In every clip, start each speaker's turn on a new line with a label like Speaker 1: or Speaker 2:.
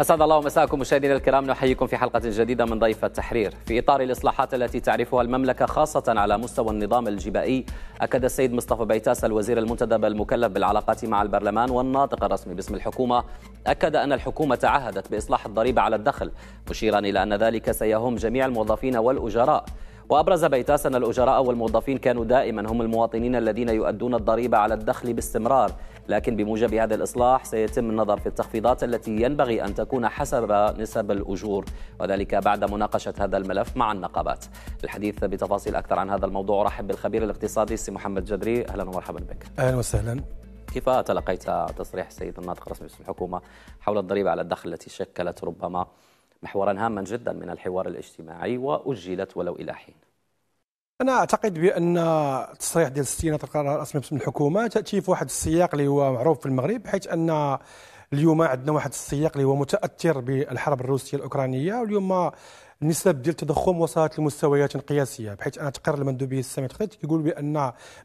Speaker 1: أسعد الله مساءكم مشاهدينا الكرام نحييكم في حلقة جديدة من ضيف التحرير في إطار الإصلاحات التي تعرفها المملكة خاصة على مستوى النظام الجبائي أكد السيد مصطفى بيتاس الوزير المنتدب المكلف بالعلاقات مع البرلمان والناطق الرسمي باسم الحكومة أكد أن الحكومة تعهدت بإصلاح الضريبة على الدخل مشيرا إلى أن ذلك سيهم جميع الموظفين والأجراء وأبرز بيتاس أن الأجراء والموظفين كانوا دائما هم المواطنين الذين يؤدون الضريبة على الدخل باستمرار لكن بموجب هذا الإصلاح سيتم النظر في التخفيضات التي ينبغي أن تكون حسب نسب الأجور وذلك بعد مناقشة هذا الملف مع النقابات الحديث بتفاصيل أكثر عن هذا الموضوع أرحب بالخبير الاقتصادي السي محمد جدري أهلا ومرحبا بك
Speaker 2: أهلا وسهلا
Speaker 1: كيف تلقيت تصريح السيد الناطق الرسمي باسم الحكومة حول الضريبة على الدخل التي شكلت ربما محورا هاما جدا من الحوار الاجتماعي وأجلت ولو إلى حين
Speaker 2: انا اعتقد بان التصريح ديال ستينات القرار الرسمي باسم الحكومه تاتي في واحد السياق اللي هو معروف في المغرب حيث ان اليوم عندنا واحد السياق اللي هو متاثر بالحرب الروسيه الاوكرانيه واليوم نسب ديال التضخم وصلت لمستويات قياسيه بحيث ان تقرر المندوبيه السامي التخطيط كيقول بان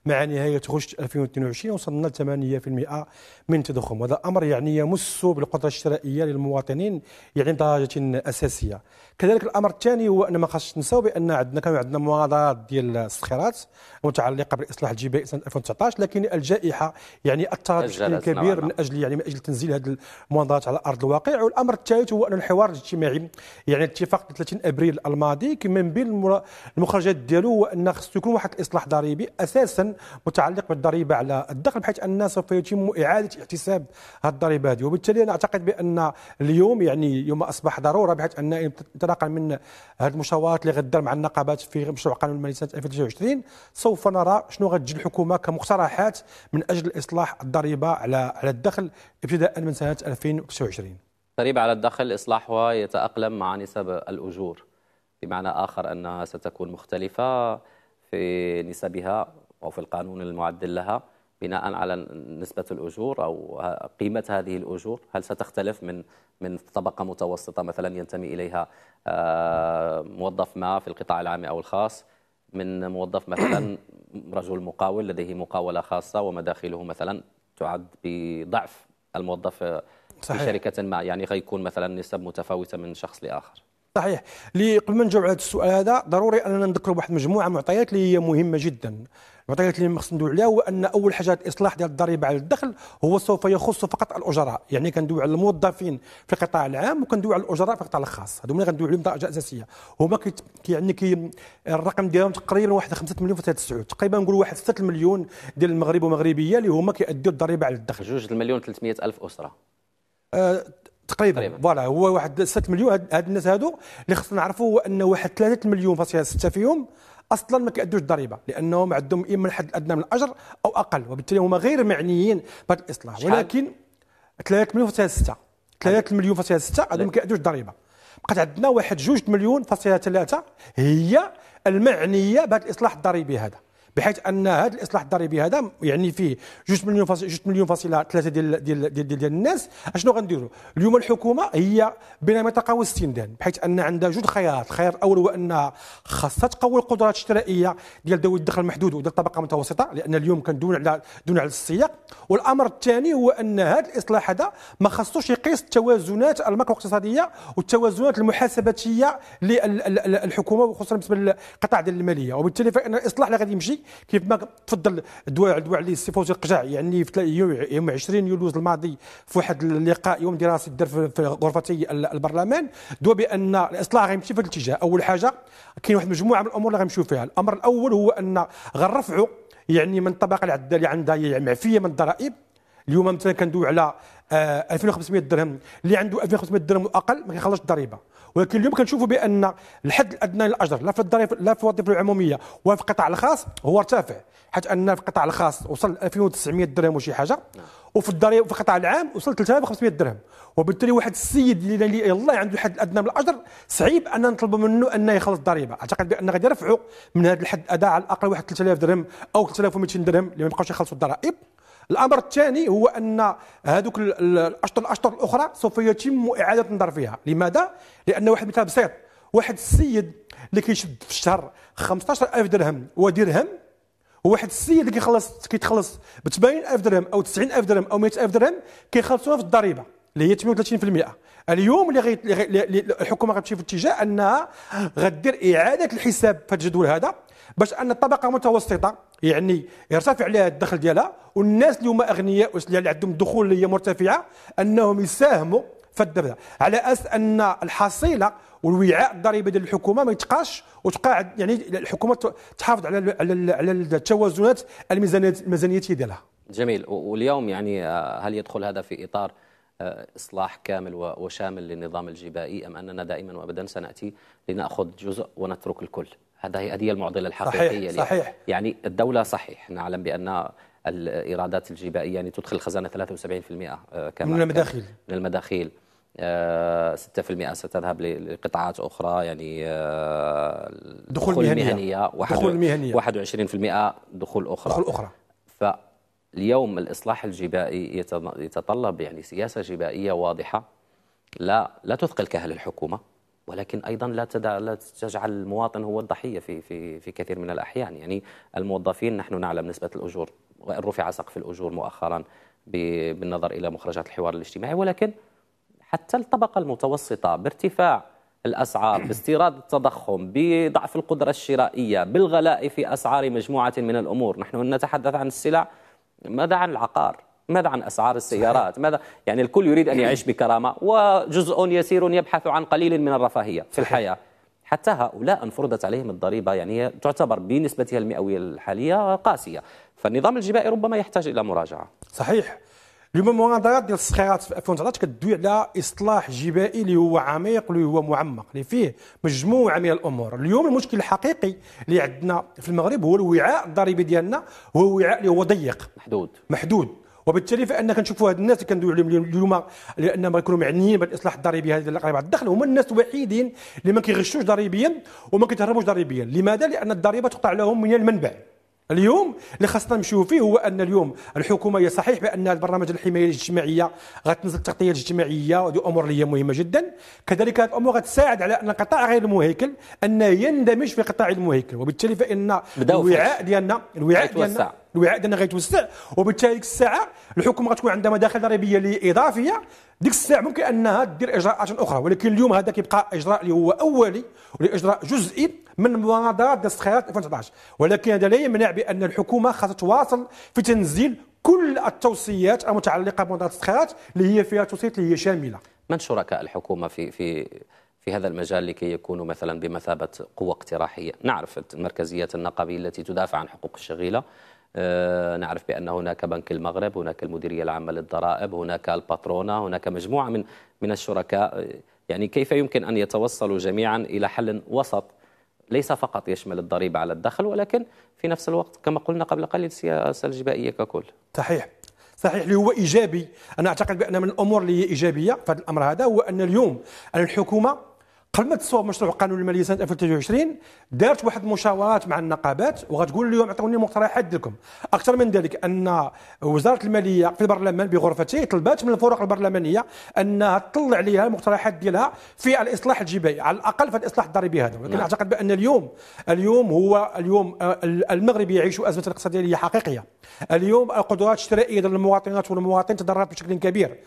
Speaker 2: مع نهايه غشت 2022 وصلنا ل 8% من التضخم وهذا امر يعني يمس بالقدره الشرائيه للمواطنين يعني درجه اساسيه كذلك الامر الثاني هو ان ما خاصش تنساو بان عندنا كان عندنا مواضلات ديال الصخيرات متعلقه بالاصلاح الجبائي سنه 2019 لكن الجائحه يعني اثرت بشكل نعم، كبير نعم. من اجل يعني من اجل تنزيل هذه المواضلات على ارض الواقع والامر الثالث هو ان الحوار الاجتماعي يعني اتفاق 30 ابريل الماضي كما من بين المخرجات ديالو هو ان خصو يكون واحد الاصلاح ضريبي اساسا متعلق بالضريبه على الدخل بحيث ان سوف يتم اعاده احتساب هذه الضريبه هذه وبالتالي انا اعتقد بان اليوم يعني يوم اصبح ضروره بحيث ان انطلاقا من هذه المشاورات اللي غدار مع النقابات في مشروع قانون المالي سنه 2023 سوف نرى شنو غتجي الحكومه كمقترحات من اجل اصلاح الضريبه على على الدخل ابتداء من سنه 2029
Speaker 1: ضريبة على الدخل إصلاحها يتأقلم مع نسب الأجور بمعنى آخر أنها ستكون مختلفة في نسبها أو في القانون المعدل لها بناء على نسبة الأجور أو قيمة هذه الأجور هل ستختلف من من طبقة متوسطة مثلا ينتمي إليها آه، موظف ما في القطاع العام أو الخاص من موظف مثلا رجل مقاول لديه مقاولة خاصة ومداخله مثلا تعد بضعف الموظف صحيح. شركه ما يعني غيكون مثلا نسب متفاوته من شخص لاخر
Speaker 2: صحيح اللي قبل ما نجاوب على السؤال هذا ضروري اننا نذكروا واحد مجموعه معطيات اللي هي مهمه جدا المعطيات اللي خصنا ندوي عليها هو ان اول حاجه الاصلاح ديال الضريبه على الدخل هو سوف يخص فقط الاجراء يعني كندوي على الموظفين في القطاع العام وكندوي على الاجراء في القطاع الخاص هذو اللي غندوي عليهم درجه اساسيه هما يعني كي الرقم ديالهم تقريبا واحد 5 مليون في تاع تقريبا نقول واحد 6 مليون ديال المغرب ومغربيه اللي هما كيأديو الضريبه على الدخل
Speaker 1: جوج المليون 300 الف اسره
Speaker 2: آه، تقريبا فوالا هو واحد 6 مليون هاد الناس هادو اللي خصنا نعرفوا هو انه واحد 3 مليون فاصله 6 فيهم اصلا ما كيأدوش الضريبه لانهم عندهم اما الحد الادنى من الاجر او اقل وبالتالي هما غير معنيين بهذا الاصلاح ولكن 3 مليون فاصله 6 3 مليون فاصله 6 هادو ما كيأدوش الضريبه بقات عندنا واحد 2 مليون فاصله 3 هي المعنيه بهذا الاصلاح الضريبي هذا بحيث ان هذا الاصلاح الضريبي هذا يعني فيه جوج مليون فاصل جوج مليون فاصله ثلاثه ديال ديال ديال, ديال الناس اشنو غنديروا اليوم الحكومه هي بين المنطقه السندان بحيث ان عندها جوج خيارات الخيار الاول هو انها خاصها تقوي القدرات الشرائيه ديال ذوي الدخل المحدود وديال الطبقه المتوسطه لان اليوم كندون على دون على السياق والامر الثاني هو ان هذا الاصلاح هذا ما خصوش يقيس التوازنات الماكرو اقتصاديه والتوازنات المحاسباتيه للحكومه وخصوصا بالنسبه للقطاع ديال الماليه وبالتالي فان الاصلاح اللي غادي يمشي كيف ما تفضل دوا دوا علي السي فوزي القجاع يعني في يوم 20 يوليوز الماضي في واحد اللقاء يوم دراسي دار في غرفتي البرلمان دوا بان الاصلاح غيمشي في الاتجاه اول حاجه كاين واحد المجموعه من الامور اللي غنمشيو فيها الامر الاول هو ان غنرفعوا يعني من الطبقه العداليه عندها يعني معفيه من الضرائب اليوم مثلا كندوي على 2500 آه، درهم اللي عنده 2500 درهم واقل ما كيخلصش الضريبه ولكن اليوم كنشوفوا بان الحد الادنى للاجر لا في الضريبه لا في الوظيفه العموميه ولا في القطاع الخاص هو ارتفع حيت ان في القطاع الخاص وصل 2900 درهم وشي حاجه نعم. وفي الضريبه في القطاع العام وصل 3500 درهم وبالتالي واحد السيد اللي يلاه عنده الحد الادنى من الاجر صعيب ان نطلبوا منه انه يخلص الضريبه اعتقد بان غادي يرفعوا من هذا الحد الادنى على الاقل واحد 3000 درهم او 3200 درهم اللي ما يبقاوش يخلصوا الضرائب الامر الثاني هو ان هذوك الاشطر الاشطر الاخرى سوف يتم اعاده النظر فيها لماذا لان واحد مثال بسيط واحد السيد اللي كيشد في الشهر 15000 درهم ودرهم وواحد السيد اللي كيخلص كيتخلص ب 80000 درهم او 90000 درهم او 100000 درهم كيخلصوها في الضريبه اللي هي 38% اليوم اللي, غي... اللي, الحكومه غتمشي في اتجاه انها غدير اعاده الحساب في الجدول هذا باش ان الطبقه المتوسطه يعني يرتفع لها الدخل ديالها والناس اللي هما اغنياء اللي عندهم دخول اللي هي مرتفعه انهم يساهموا في الدبذه على اساس ان الحصيله والوعاء الضريبي ديال الحكومه ما يتقاش وتقاعد يعني الحكومه تحافظ على على على التوازنات الميزانيه ديالها
Speaker 1: جميل واليوم يعني آه، هل يدخل هذا في اطار آه، إصلاح كامل وشامل للنظام الجبائي أم أننا دائما وأبدا سنأتي لنأخذ جزء ونترك الكل هذا هي هذه المعضله الحقيقيه صحيح, ليه. صحيح يعني الدوله صحيح نعلم بان الايرادات الجبائيه يعني تدخل الخزانه 73% آه، كما من المداخيل من المداخيل 6% آه، ستذهب لقطاعات اخرى يعني آه،
Speaker 2: دخول مهنيه دخول مهنيه
Speaker 1: 21% دخول اخرى دخول اخرى فاليوم الاصلاح الجبائي يتطلب يعني سياسه جبائيه واضحه لا لا تثقل كاهل الحكومه ولكن ايضا لا تدع لا تجعل المواطن هو الضحيه في في في كثير من الاحيان يعني الموظفين نحن نعلم نسبه الاجور وان رفع سقف الاجور مؤخرا بالنظر الى مخرجات الحوار الاجتماعي ولكن حتى الطبقه المتوسطه بارتفاع الاسعار باستيراد التضخم بضعف القدره الشرائيه بالغلاء في اسعار مجموعه من الامور نحن نتحدث عن السلع ماذا عن العقار ماذا عن أسعار السيارات ماذا يعني الكل يريد أن يعيش بكرامة وجزء يسير يبحث عن قليل من الرفاهية في الحياة حتى هؤلاء انفرضت عليهم الضريبة يعني تعتبر بنسبتها المئوية الحالية قاسية فالنظام الجبائي ربما يحتاج إلى مراجعة
Speaker 2: صحيح اليوم مناظرات ديال الصخيرات في 2019 كدوي على اصلاح جبائي اللي هو عميق اللي هو معمق اللي فيه مجموعه من الامور اليوم المشكل الحقيقي اللي عندنا في المغرب هو الوعاء الضريبي ديالنا هو وعاء اللي هو ضيق محدود محدود وبالتالي فان كنشوفوا هاد الناس اللي كندوي عليهم اليوم لانهم يكونوا معنيين بالإصلاح الضريبي هذا اللي قريب على الدخل هما الناس الوحيدين اللي ما كيغشوش ضريبيا وما كيتهربوش ضريبيا لماذا لان الضريبه تقطع لهم من المنبع اليوم اللي خاصنا نمشيو فيه هو ان اليوم الحكومه هي صحيح بان البرنامج الحمايه الاجتماعيه غتنزل التغطيه الاجتماعيه وهذه امور اللي هي مهمه جدا كذلك هذه الامور غتساعد على ان القطاع غير المهيكل انه يندمج في قطاع المهيكل وبالتالي فان الوعاء ديالنا الوعاء ديالنا الوعاء ديالنا غيتوسع وبالتالي ديك الساعه الحكومه غتكون عندها مداخل ضريبيه اللي اضافيه ديك الساعه ممكن انها دير اجراءات اخرى ولكن اليوم هذا كيبقى اجراء اللي هو اولي ولا جزئي من مناضله ديال 2019 ولكن هذا لا يمنع بان الحكومه خاصها تواصل في تنزيل كل التوصيات المتعلقه بمناضله الصخيرات اللي هي فيها توصيات اللي هي شامله
Speaker 1: من شركاء الحكومه في في في هذا المجال لكي يكونوا مثلا بمثابة قوة اقتراحية نعرف المركزيات النقابيه التي تدافع عن حقوق الشغيلة آه، نعرف بأن هناك بنك المغرب هناك المديرية العامة للضرائب هناك الباترونة هناك مجموعة من من الشركاء يعني كيف يمكن أن يتوصلوا جميعا إلى حل وسط ليس فقط يشمل الضريبة على الدخل ولكن في نفس الوقت كما قلنا قبل قليل السياسة الجبائية ككل
Speaker 2: صحيح صحيح اللي هو ايجابي انا اعتقد بان من الامور اللي هي ايجابيه في هذا الامر هذا هو ان اليوم الحكومه قبل ما تصور مشروع قانون الماليه سنه 2023 دارت واحد المشاورات مع النقابات وغتقول اليوم عطوني مقترحات ديالكم اكثر من ذلك ان وزاره الماليه في البرلمان بغرفته طلبات من الفرق البرلمانيه انها تطلع عليها المقترحات ديالها في الاصلاح الجبائي على الاقل في الاصلاح الضريبي هذا ولكن نعم. اعتقد بان اليوم اليوم هو اليوم آه، المغرب يعيش ازمه اقتصاديه حقيقيه اليوم القدرات الشرائيه للمواطنات والمواطنين تضررت بشكل كبير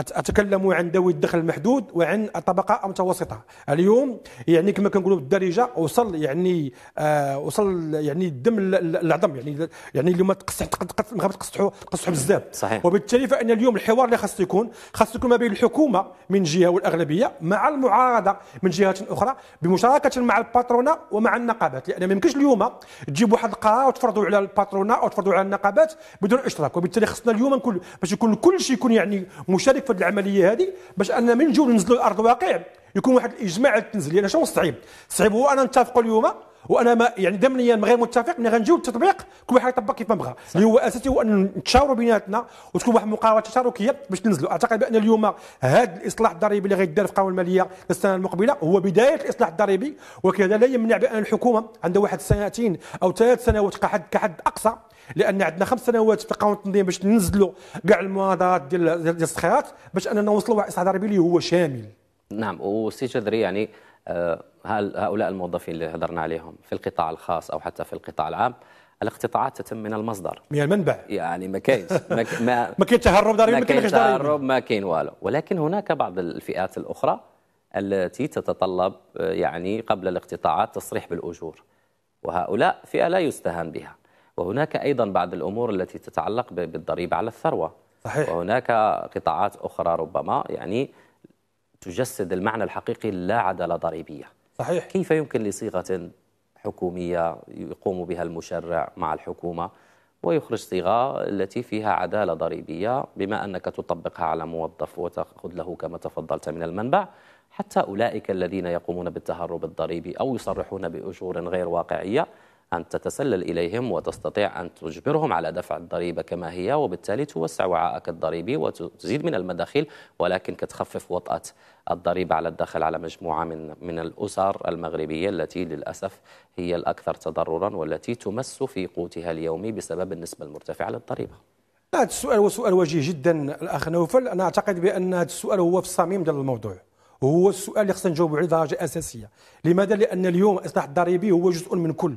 Speaker 2: اتكلم عن ذوي الدخل المحدود وعن الطبقه المتوسطه اليوم يعني كما كنقولوا بالدارجه وصل يعني آه وصل يعني الدم العظم يعني يعني اليوم تقصح تقصحوا تقصحوا بزاف صحيح وبالتالي فان اليوم الحوار اللي خاص يكون خاص يكون ما بين الحكومه من جهه والاغلبيه مع المعارضه من جهه اخرى بمشاركه مع الباترونا ومع النقابات لان ما يمكنش اليوم تجيب واحد القرار وتفرضوا على الباترونا او تفرضوا على النقابات بدون اشتراك وبالتالي خصنا اليوم نكون باش يكون كل شيء يكون يعني مشارك في هذه العمليه هذه باش اننا من جو ننزلوا الارض الواقع يكون واحد الاجماع على التنزيل لان شنو صعيب؟ صعيب هو ان نتفقوا اليوم وانا ما يعني ضمنيا غير متفق ملي غنجيو للتطبيق كل واحد يطبق كيف ما بغى اللي هو اساسي هو ان نتشاوروا بيناتنا وتكون واحد المقاربه تشاركيه باش ننزلوا اعتقد بان اليوم هذا الاصلاح الضريبي اللي غيدار في القانون الماليه للسنه المقبله هو بدايه الاصلاح الضريبي ولكن هذا لا يمنع بان الحكومه عندها واحد سنتين او ثلاث سنوات كحد كحد اقصى لان عندنا خمس سنوات في قانون التنظيم باش ننزلوا كاع المناظرات ديال الصخيرات باش اننا نوصلوا واحد الاصلاح ضريبي اللي هو شامل
Speaker 1: نعم وسي جذري يعني آه، هؤلاء الموظفين اللي حضرنا عليهم في القطاع الخاص او حتى في القطاع العام الاقتطاعات تتم من المصدر من المنبع يعني ما كاينش ما ما كاين تهرب داري ما كاين تهرب ما كاين والو ولكن هناك بعض الفئات الاخرى التي تتطلب آه، يعني قبل الاقتطاعات تصريح بالاجور وهؤلاء فئه لا يستهان بها وهناك ايضا بعض الامور التي تتعلق بالضريبه على الثروه صحيح وهناك قطاعات اخرى ربما يعني تجسد المعنى الحقيقي لا عدالة ضريبية صحيح كيف يمكن لصيغة حكومية يقوم بها المشرع مع الحكومة ويخرج صيغة التي فيها عدالة ضريبية بما أنك تطبقها على موظف وتأخذ له كما تفضلت من المنبع حتى أولئك الذين يقومون بالتهرب الضريبي أو يصرحون بأجور غير واقعية أن تتسلل إليهم وتستطيع أن تجبرهم على دفع الضريبة كما هي وبالتالي توسع وعاءك الضريبي وتزيد من المداخيل ولكن كتخفف وطأة الضريبة على الدخل على مجموعة من من الأسر المغربية التي للأسف هي الأكثر تضررا والتي تمس في قوتها اليومي بسبب النسبة المرتفعة للضريبة
Speaker 2: هذا السؤال هو سؤال وجيه جدا الاخ نوفل انا اعتقد بان هذا السؤال هو في الصميم ديال الموضوع هو السؤال اللي خصنا نجاوبوا عليه درجه اساسيه لماذا لان اليوم الاصلاح الضريبي هو جزء من كل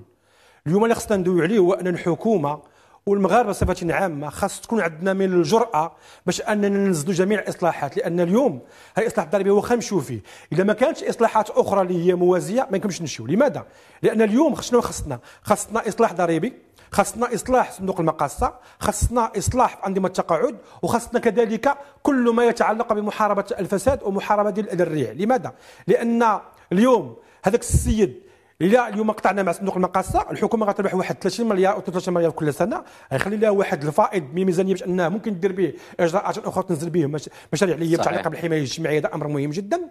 Speaker 2: اليوم اللي خصنا ندوي عليه هو ان الحكومه والمغاربه بصفه عامه خاص تكون عندنا من الجراه باش اننا ننزلوا جميع الاصلاحات لان اليوم هاي الاصلاح الضريبي واخا نمشيو فيه اذا ما كانتش اصلاحات اخرى اللي هي موازيه ما يمكنش نمشيو لماذا لان اليوم شنو خصنا خصنا اصلاح ضريبي خاصنا اصلاح صندوق المقاصه خاصنا اصلاح في انظمه التقاعد وخاصنا كذلك كل ما يتعلق بمحاربه الفساد ومحاربه الريع لماذا لان اليوم هذاك السيد الا اليوم قطعنا مع صندوق المقاصه الحكومه غتربح واحد 30 مليار او 23 مليار كل سنه غيخلي لها واحد الفائض من الميزانيه باش انها ممكن دير به اجراءات اخرى تنزل به مشاريع اللي هي متعلقه بالحمايه الاجتماعيه هذا امر مهم جدا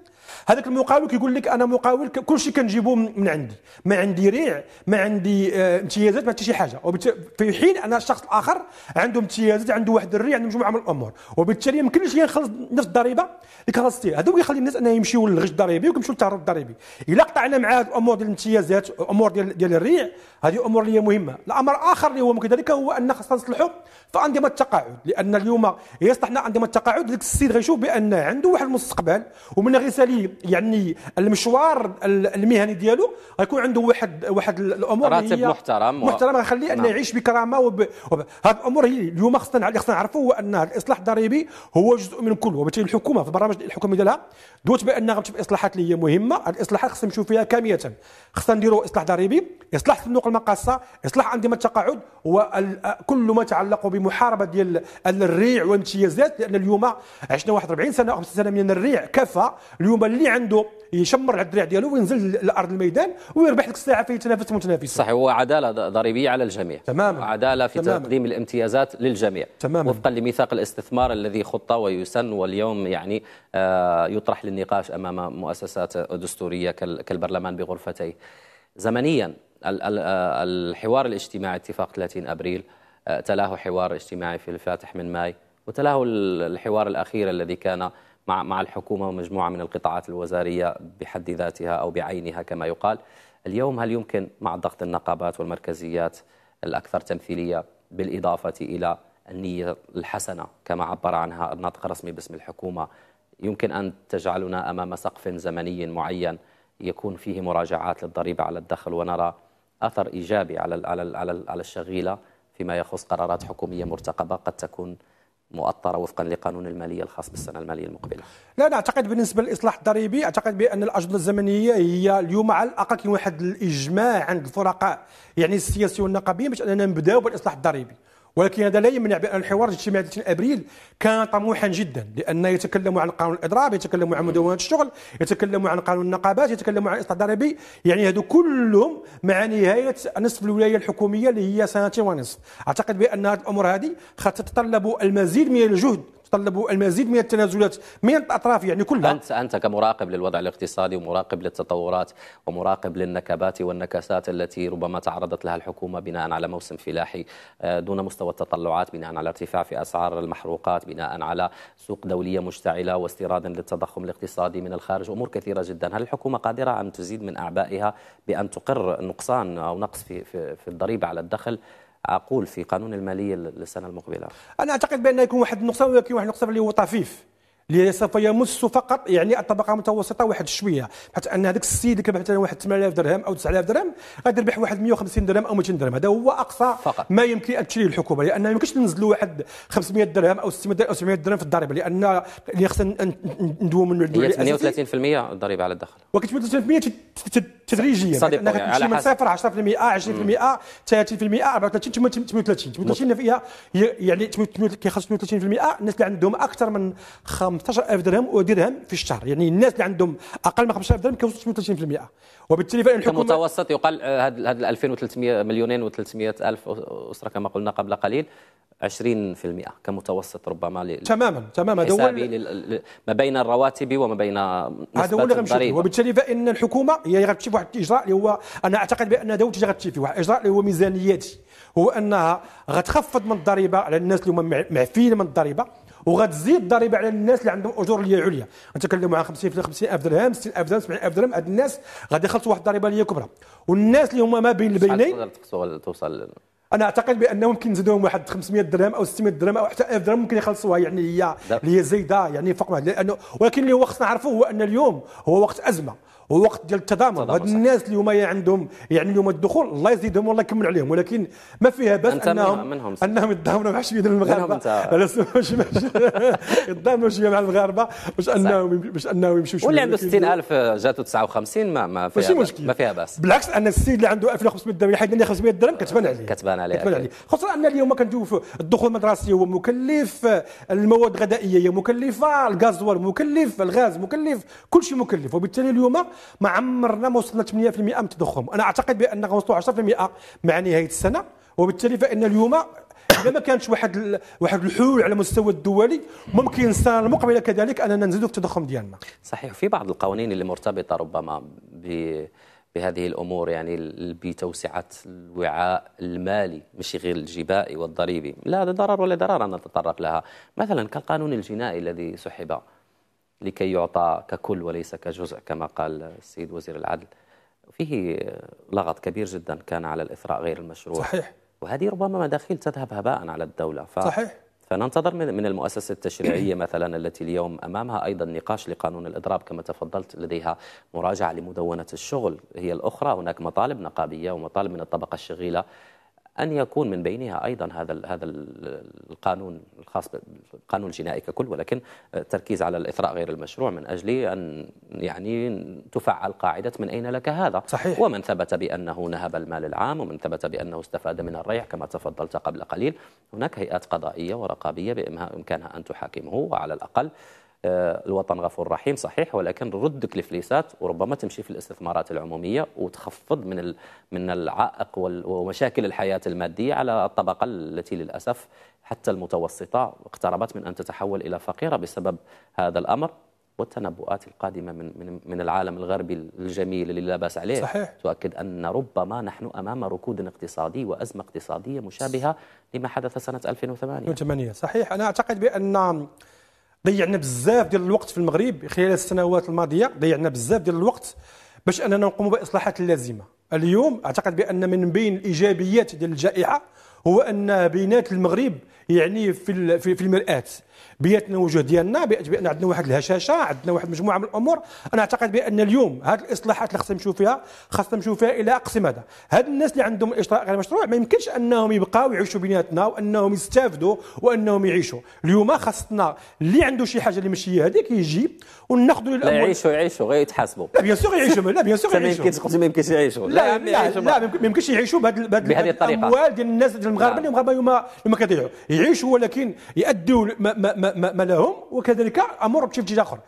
Speaker 2: هذاك المقاول كيقول لك انا مقاول كل شيء كنجيبه من عندي ما عندي ريع ما عندي آه، امتيازات ما حتى شي حاجه في حين ان الشخص الاخر عنده امتيازات عنده واحد الريع عنده مجموعه من الامور وبالتالي ما يمكنش يخلص نفس الضريبه اللي خلصتي هذا هو يخلي الناس انهم يمشيو للغش الضريبي ويمشيو للتهرب الضريبي الا قطعنا مع الامور ديال الامتياز الانجازات امور ديال ديال الريع هذه امور اللي هي مهمه الامر الاخر اللي هو كذلك هو ان خصنا نصلحوا في انظمه التقاعد لان اليوم يصلحنا انظمه التقاعد ذاك السيد غيشوف بان عنده واحد المستقبل ومن غير سالي يعني المشوار المهني ديالو غيكون عنده واحد واحد الامور راتب محترم و... محترم غيخليه انه نعم. يعيش بكرامه وب... وب... هذه الامور هي اليوم خصنا خصنا نعرفوا هو ان الاصلاح الضريبي هو جزء من الكل وبالتالي الحكومه في البرامج الحكومي ديالها دوت بان غتبقى اصلاحات اللي هي مهمه الاصلاحات خصنا نمشيو فيها كاميه خصنا نديروا اصلاح ضريبي اصلاح صندوق المقاصه اصلاح انظمه التقاعد وكل ما يتعلق بمحاربه ديال الريع والامتيازات لان اليوم عشنا واحد 40 سنه او 50 سنه من الريع كفى اليوم اللي عنده يشمر على الدراع ديالو وينزل لارض الميدان ويربح ديك الساعه في تنافس متنافس
Speaker 1: صحيح هو عداله ضريبيه على الجميع تماما عداله في تماما. تقديم الامتيازات للجميع تماما وفقا لميثاق الاستثمار الذي خط ويسن واليوم يعني آه يطرح للنقاش امام مؤسسات دستوريه كالبرلمان بغرفتيه زمنيا آه، الحوار الاجتماعي اتفاق 30 ابريل آه، تلاه حوار اجتماعي في الفاتح من ماي وتلاه الحوار الاخير الذي كان مع مع الحكومه ومجموعه من القطاعات الوزاريه بحد ذاتها او بعينها كما يقال اليوم هل يمكن مع ضغط النقابات والمركزيات الاكثر تمثيليه بالاضافه الى النيه الحسنه كما عبر عنها الناطق الرسمي باسم الحكومه يمكن ان تجعلنا امام سقف زمني معين يكون فيه مراجعات للضريبه على الدخل ونرى اثر ايجابي على على على الشغيله فيما يخص قرارات حكوميه مرتقبه قد تكون مؤطرة وفقا لقانون المالية الخاص بالسنة المالية المقبلة
Speaker 2: لا أنا أعتقد بالنسبة للإصلاح الضريبي أعتقد بأن الأجندة الزمنية هي اليوم على الأقل كاين واحد الإجماع عند الفرقاء يعني السياسيون النقابيين باش أننا نبداو بالإصلاح الضريبي ولكن هذا لا يمنع بان الحوار الاجتماعي 30 ابريل كان طموحا جدا لان يتكلموا عن قانون الاضراب يتكلموا عن مدونه الشغل يتكلموا عن قانون النقابات يتكلموا عن الاصلاح الضريبي يعني هذو كلهم مع نهايه نصف الولايه الحكوميه اللي هي سنتين ونصف اعتقد بان هذه الامور هذه تتطلب المزيد من
Speaker 1: الجهد تطلبوا المزيد من التنازلات من الاطراف يعني كلها انت انت كمراقب للوضع الاقتصادي ومراقب للتطورات ومراقب للنكبات والنكسات التي ربما تعرضت لها الحكومه بناء على موسم فلاحي آه، دون مست مستوى التطلعات بناء على ارتفاع في أسعار المحروقات بناء على سوق دولية مشتعلة واستيرادا للتضخم الاقتصادي من الخارج أمور كثيرة جدا هل الحكومة قادرة أن تزيد من أعبائها بأن تقر نقصان أو نقص في, في, في الضريبة على الدخل اقول في قانون المالية للسنة المقبلة
Speaker 2: أنا أعتقد بان يكون واحد النقصان ويكون واحد النقصان اللي هو طفيف اللي سوف يمس فقط يعني الطبقه المتوسطه واحد شويه حتى ان هذاك السيد اللي كيربح مثلا واحد 8000 درهم او 9000 درهم غادي يربح واحد 150 درهم او 200 درهم هذا هو اقصى فقط. ما يمكن ان تشري الحكومه لان ما يمكنش ننزلوا واحد 500 درهم او 600 درهم او 700 درهم في الضريبه لان اللي خصنا ندوم من هي 38%
Speaker 1: إيه؟ الضريبه على الدخل ولكن 38% تدريجيا انك تمشي من صفر 10%
Speaker 2: 20% 30% 34 ثم 38 38 فيها يعني كيخص 38% آه، الناس اللي عندهم اكثر من خمس 15000 درهم ودرهم في الشهر يعني الناس اللي عندهم اقل من 15000 درهم كيوصلوا 38%
Speaker 1: وبالتالي فان الحكومه كمتوسط يقال آه، هاد هاد 2300 مليونين و300 الف اسره كما قلنا قبل قليل 20% كمتوسط ربما تماما تماما هذا هو ما بين الرواتب وما بين هذا هو اللي غنمشي
Speaker 2: وبالتالي فان الحكومه هي غتمشي بواحد الاجراء اللي هو انا اعتقد بان هذا هو اللي غتمشي فيه واحد الاجراء اللي هو ميزانياتي هو انها غتخفض من الضريبه على الناس اللي هما معفيين من الضريبه وغتزيد الضريبه على الناس اللي عندهم اجور اللي عليا نتكلموا عن 50 50 الف درهم 60 الف درهم 70 الف درهم هاد الناس غادي يخلصوا واحد الضريبه اللي كبرى والناس اللي هما ما بين البينين توصل انا اعتقد بانه ممكن نزيدوهم واحد 500 درهم او 600 درهم او حتى 1000 درهم ممكن يخلصوها يعني هي اللي هي زايده يعني فوق لانه ولكن اللي هو خصنا نعرفه هو ان اليوم هو وقت ازمه ووقت ديال التضامن هاد الناس اللي هما عندهم يعني اليوم الدخول الله يزيدهم والله يكمل عليهم ولكن ما فيها باس انهم منهم انهم يتضامنوا مع شويه ديال المغاربه على يتضامنوا شويه مع المغاربه باش انهم باش انهم يمشيو شويه واللي عنده 60000
Speaker 1: جاتو 59 ما ما فيها مشكل ما فيها باس بالعكس
Speaker 2: ان السيد اللي عنده 2500 درهم حيت لي 500 درهم كتبان عليه كتبان عليه كتبان عليه خصوصا ان اليوم كنشوف الدخول المدرسي هو مكلف المواد الغذائيه هي مكلفه الغازوال مكلف الغاز مكلف كل شيء مكلف وبالتالي اليوم ما عمرنا ما وصلنا 8% من التضخم انا اعتقد بان غنوصلوا 10% مع نهايه السنه وبالتالي فان اليوم اذا ما كانش واحد ال... واحد الحلول على المستوى الدولي ممكن السنه المقبله كذلك اننا نزيدوا التضخم ديالنا
Speaker 1: صحيح في بعض القوانين اللي مرتبطه ربما ب بهذه الامور يعني بتوسعه الوعاء المالي مش غير الجبائي والضريبي لا هذا ضرر ولا ضرر ان نتطرق لها مثلا كالقانون الجنائي الذي سحب لكي يعطى ككل وليس كجزء كما قال السيد وزير العدل فيه لغط كبير جدا كان على الإثراء غير المشروع صحيح وهذه ربما مداخيل تذهب هباء على الدولة ف... صحيح فننتظر من المؤسسة التشريعية مثلا التي اليوم أمامها أيضا نقاش لقانون الإضراب كما تفضلت لديها مراجعة لمدونة الشغل هي الأخرى هناك مطالب نقابية ومطالب من الطبقة الشغيلة ان يكون من بينها ايضا هذا هذا القانون الخاص بالقانون الجنائي ككل ولكن التركيز على الاثراء غير المشروع من اجل ان يعني تفعل قاعده من اين لك هذا صحيح. ومن ثبت بانه نهب المال العام ومن ثبت بانه استفاد من الريع كما تفضلت قبل قليل هناك هيئات قضائيه ورقابيه بامكانها ان تحاكمه وعلى الاقل آه، الوطن غفور رحيم صحيح ولكن ردك الفليسات وربما تمشي في الاستثمارات العموميه وتخفض من من العائق ومشاكل الحياه الماديه على الطبقه التي للاسف حتى المتوسطه اقتربت من ان تتحول الى فقيره بسبب هذا الامر والتنبؤات القادمة من من من العالم الغربي الجميل اللي لا بأس عليه صحيح. تؤكد أن ربما نحن أمام ركود اقتصادي وأزمة اقتصادية مشابهة لما حدث سنة 2008
Speaker 2: 2008 صحيح أنا
Speaker 1: أعتقد بأن
Speaker 2: ضيعنا بزاف ديال الوقت في المغرب خلال السنوات الماضيه ضيعنا بزاف ديال الوقت باش اننا نقوم بالاصلاحات اللازمه اليوم اعتقد بان من بين الايجابيات ديال الجائحه هو ان بينات المغرب يعني في في المرآة بيتنا وجه ديالنا بان عندنا واحد الهشاشه عندنا واحد مجموعه من الامور انا اعتقد بان اليوم هذه الاصلاحات اللي خصنا نمشيو فيها خصنا نمشيو فيها الى اقصى هذا هاد الناس اللي عندهم الاشراء غير مشروع ما يمكنش انهم يبقاو يعيشوا بيناتنا وانهم يستافدوا وانهم يعيشوا اليوم خاصنا اللي عنده شي حاجه اللي ماشي هذيك يجي وناخذوا الاموال يعيشوا
Speaker 1: يعيشوا غير يتحاسبوا لا بيان سور يعيشوا لا بيان سور يعيشوا ما يمكنش يعيشوا لا لا ما يمكنش يعيشوا بهذه الطريقه الاموال
Speaker 2: ديال الناس ديال المغاربه اللي المغاربه يوم يوم كيضيعوا يعيشوا ولكن ما ما, ما, ما لهم وكذلك امر بشيء اخر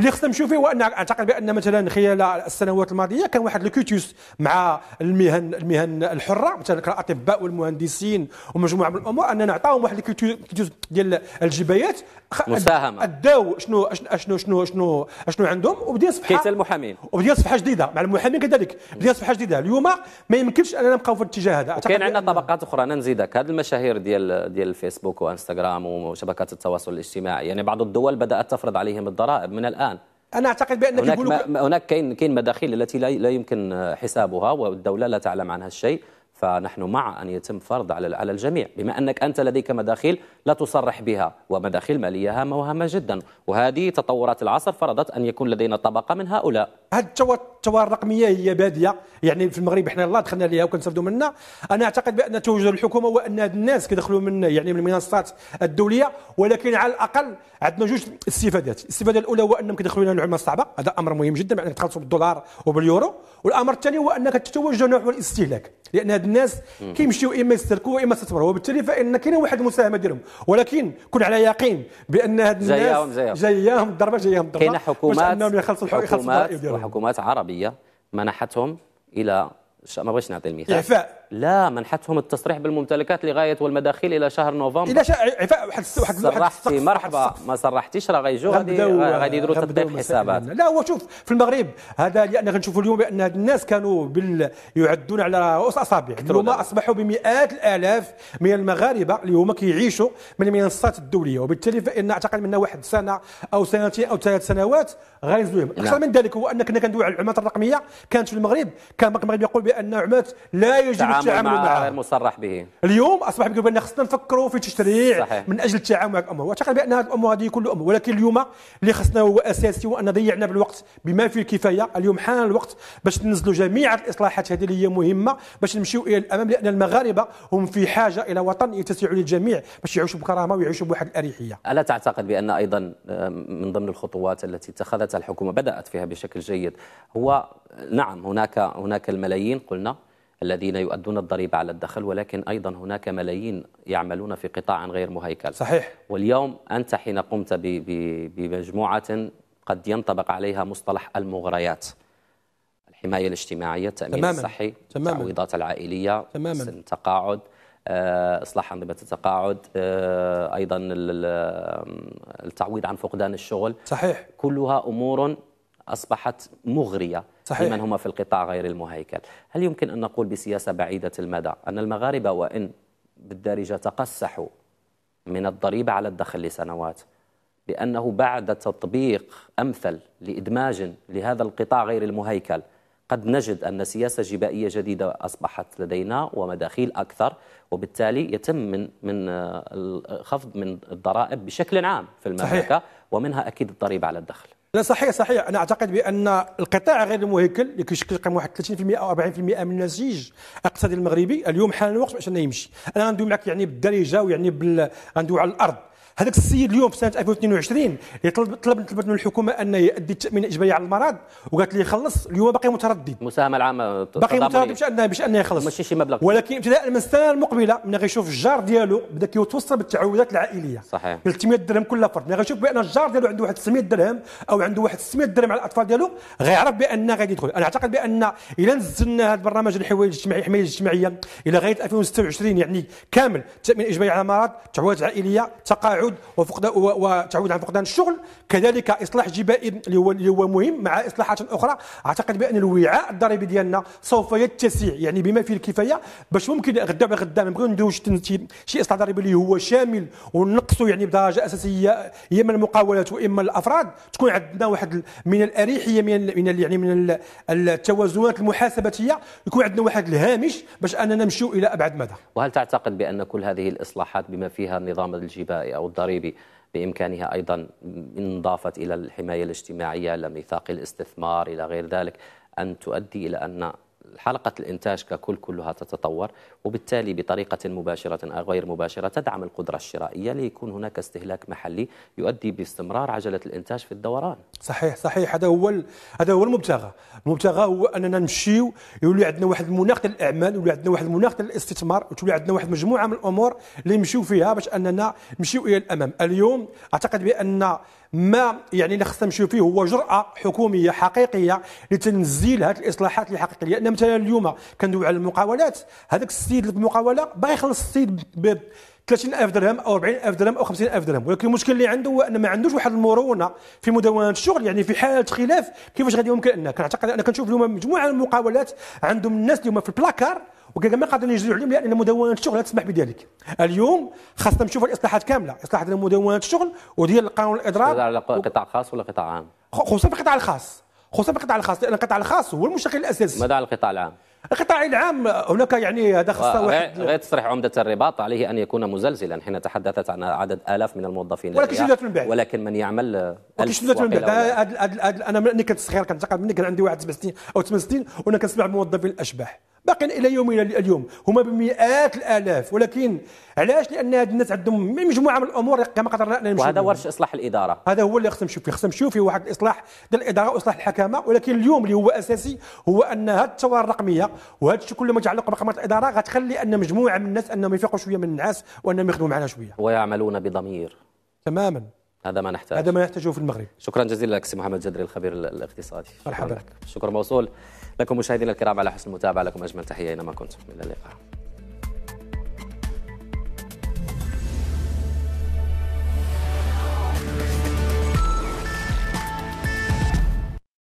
Speaker 2: اللي خصنا نمشيو فيه هو ان اعتقد بان مثلا خلال السنوات الماضيه كان واحد الكوتيوس مع المهن المهن الحره مثلا الاطباء والمهندسين ومجموعه من الامور اننا عطاهم واحد الكوتيوس ديال الجبايات مساهمه اداو شنو شنو شنو شنو شنو عندهم وبدينا صفحه كيت المحامين وبدينا صفحه جديده مع المحامين كذلك بدينا صفحه جديده اليوم ما يمكنش اننا نبقاو في الاتجاه هذا كاين
Speaker 1: عندنا طبقات اخرى انا نزيدك هذه المشاهير ديال ديال الفيسبوك وانستغرام وشبكات التواصل الاجتماعي يعني بعض الدول بدات تفرض عليهم الضرائب من الان
Speaker 2: انا اعتقد بانك هناك, ما
Speaker 1: هناك كاين كاين مداخيل التي لا يمكن حسابها والدوله لا تعلم عنها الشيء فنحن مع أن يتم فرض على على الجميع بما أنك أنت لديك مداخيل لا تصرح بها ومداخيل مالية هامة وهامة جدا وهذه تطورات العصر فرضت أن يكون لدينا طبقة من هؤلاء
Speaker 2: هذه التوار الرقمية هي بادية يعني في المغرب احنا الله دخلنا ليها وكنستافدوا منها أنا أعتقد بأن توجه الحكومة وأن هاد الناس كيدخلوا من يعني من المنصات الدولية ولكن على الأقل عندنا جوج استفادات الاستفادة الأولى هو أنهم كيدخلوا لنا العملة الصعبة هذا أمر مهم جدا بأنك تخلصوا بالدولار وباليورو والأمر الثاني هو أنك تتوجه نحو الاستهلاك لأن هاد الناس كيمشيو اما يستركوا اما يستثمروا وبالتالي فان كاين واحد المساهمه ديالهم ولكن كن على يقين
Speaker 1: بان هاد الناس جاياهم
Speaker 2: جاياهم الضربه جاياهم الضربه كاين حكومات انهم يخلصوا حكومات
Speaker 1: وحكومات عربيه منحتهم الى ما بغيتش نعطي المثال لا منحتهم التصريح بالممتلكات لغايه والمداخيل الى شهر نوفمبر الى شهر إيه، واحد صرحتي مرحبا ما صرحتيش راه غيجو غادي غادي يديروا تطبيق حسابات لا هو شوف في المغرب
Speaker 2: هذا لان غنشوفوا اليوم بان هاد الناس كانوا بال يعدون على رؤوس اصابع اليوم اصبحوا بمئات الالاف من المغاربه اليوم كيعيشوا من المنصات الدوليه وبالتالي فان اعتقد من واحد سنه او سنتين او ثلاث سنوات غينزلوا نعم. اكثر من ذلك هو ان كنا كندوي على العملات الرقميه كانت في المغرب كان المغرب يقول بان عملات لا يجب التعامل مع معه. غير
Speaker 1: مصرح به
Speaker 2: اليوم اصبح يقول بان خصنا نفكروا في تشريع صحيح. من اجل التعامل مع الامه واعتقد بان هذه الامه هذه كل امه ولكن اليوم اللي خصنا هو اساسي هو ان ضيعنا بالوقت بما فيه الكفايه اليوم حان الوقت باش ننزلوا جميع الاصلاحات هذه اللي هي مهمه باش نمشيو الى الامام لان المغاربه هم في حاجه الى وطن يتسع للجميع باش يعيشوا بكرامه ويعيشوا بواحد الاريحيه
Speaker 1: الا تعتقد بان ايضا آه، من ضمن الخطوات التي اتخذتها الحكومه بدات فيها بشكل جيد هو نعم هناك هناك الملايين قلنا الذين يؤدون الضريبة على الدخل ولكن أيضا هناك ملايين يعملون في قطاع غير مهيكل صحيح واليوم أنت حين قمت بمجموعة قد ينطبق عليها مصطلح المغريات الحماية الاجتماعية التأمين تماماً. الصحي تماماً. التعويضات العائلية تماماً. سن التقاعد آه، إصلاح أنظمة التقاعد آه، أيضا التعويض عن فقدان الشغل صحيح كلها أمور أصبحت مغرية صحيح. لمن هم في القطاع غير المهيكل هل يمكن أن نقول بسياسة بعيدة المدى أن المغاربة وإن بالدارجة تقسحوا من الضريبة على الدخل لسنوات بأنه بعد تطبيق أمثل لإدماج لهذا القطاع غير المهيكل قد نجد أن سياسة جبائية جديدة أصبحت لدينا ومداخيل أكثر وبالتالي يتم من من آه، الخفض من الضرائب بشكل عام في المملكة صحيح. ومنها أكيد الضريبة على الدخل
Speaker 2: لا صحيح صحيح انا اعتقد بان القطاع غير المهيكل اللي كيشكل تقريبا واحد 30% او 40% من النسيج الاقتصادي المغربي اليوم حان الوقت باش انه يمشي انا غندوي معك يعني بالدارجه ويعني بال... غندوي على الارض هذاك السيد اليوم في سنه 2022 اللي طلب طلب طلبت من الحكومه انه يؤدي التامين الاجباري على المرض وقالت لي خلص اليوم باقي متردد المساهمه
Speaker 1: العامه باقي متردد باش
Speaker 2: انه باش انه يخلص ماشي شي مبلغ ولكن ابتداء من السنه المقبله ملي غيشوف الجار ديالو بدا كيتوصل بالتعويضات العائليه صحيح 300 درهم كل فرد ملي غيشوف بان الجار ديالو عنده واحد 900 درهم او عنده واحد 600 درهم على الاطفال ديالو غيعرف بان غادي يدخل انا اعتقد بان الا نزلنا هذا البرنامج الحوائج الاجتماعي الحمايه الاجتماعيه الى غايه 2026 يعني كامل التامين الاجباري على المرض التعويضات العائليه تقاعد تعود وفقدان وتعود عن فقدان الشغل كذلك اصلاح جبائي اللي هو اللي هو مهم مع اصلاحات اخرى اعتقد بان الوعاء الضريبي ديالنا سوف يتسع يعني بما فيه الكفايه باش ممكن غدا بغدا نبغيو ندوز شي اصلاح ضريبي اللي هو شامل ونقصوا يعني بدرجه اساسيه يا من المقاولات واما الافراد تكون عندنا واحد من الاريحيه من من يعني من
Speaker 1: التوازنات المحاسبتيه يكون عندنا واحد الهامش باش اننا نمشيو الى ابعد مدى وهل تعتقد بان كل هذه الاصلاحات بما فيها النظام الجبائي او الضريبي بإمكانها أيضا انضافت إلى الحماية الاجتماعية لميثاق الاستثمار إلى غير ذلك أن تؤدي إلى أن حلقة الإنتاج ككل كلها تتطور وبالتالي بطريقة مباشرة أو آه، غير مباشرة تدعم القدرة الشرائية ليكون هناك استهلاك محلي يؤدي باستمرار عجلة الإنتاج في الدوران
Speaker 2: صحيح صحيح هذا هو هذا هو المبتغى المبتغى هو أننا نمشيو يولي عندنا واحد المناخ للأعمال يولي عندنا واحد المناخ للاستثمار وتولي عندنا واحد مجموعة من الأمور اللي نمشيو فيها باش أننا نمشيو إلى الأمام اليوم أعتقد بأن ما يعني اللي خصنا نمشيو فيه هو جرأة حكومية حقيقية لتنزيل هذه الإصلاحات اللي الحقيقية انت اليوم كندوي على المقاولات هذاك السيد اللي في المقاوله باغي يخلص السيد ب 30000 درهم او 40000 درهم او 50000 درهم ولكن المشكل اللي عنده هو ان ما عندوش واحد المرونه في مدونه الشغل يعني في حاله خلاف كيفاش غادي يمكن انك كنعتقد انا كنشوف اليوم مجموعه من المقاولات عندهم الناس اليوم في البلاكار ما قادرين يجريو عليهم لان مدونه الشغل لا تسمح بذلك اليوم خاصنا نشوفوا الاصلاحات كامله اصلاحات مدونه الشغل وديال القانون الاضراب
Speaker 1: على قطاع خاص ولا قطاع عام
Speaker 2: خصوصا في القطاع الخاص خصوصا في القطاع الخاص لان
Speaker 1: القطاع الخاص هو المشكل الاساسي ماذا على القطاع العام؟
Speaker 2: القطاع العام هناك يعني هذا خاصه واحد
Speaker 1: غير تصريح عمده الرباط عليه ان يكون مزلزلا حين تحدثت عن عدد الاف من الموظفين ولكن شنو من بعد ولكن من يعمل ولكن شنو من بعد أدل
Speaker 2: أدل أدل انا ملي كنت صغير كنت مني كان عندي واحد سبع سنين او ثمان سنين وانا كنسمع موظفين الاشباح باقي الى يومنا اليوم هما بمئات الالاف ولكن علاش لان هاد الناس عندهم مجموعه من الامور كما قدرنا نمشي وهذا ورش اصلاح الاداره هذا هو اللي خصنا يشوف فيه خصنا يشوف فيه واحد الاصلاح ديال الاداره واصلاح الحكامه ولكن اليوم اللي هو اساسي هو ان هاد الثوره الرقميه وهذا الشيء كله ما يتعلق برقمات الاداره غتخلي ان مجموعه من الناس انهم يفيقوا شويه من النعاس وانهم يخدموا معنا شويه
Speaker 1: ويعملون بضمير تماما هذا ما نحتاج هذا ما نحتاجه في المغرب شكرا جزيلا لك سي محمد جدري الخبير الاقتصادي مرحبا بك شكر موصول لكم مشاهدينا الكرام على حسن المتابعه لكم اجمل تحيه اينما كنتم الى اللقاء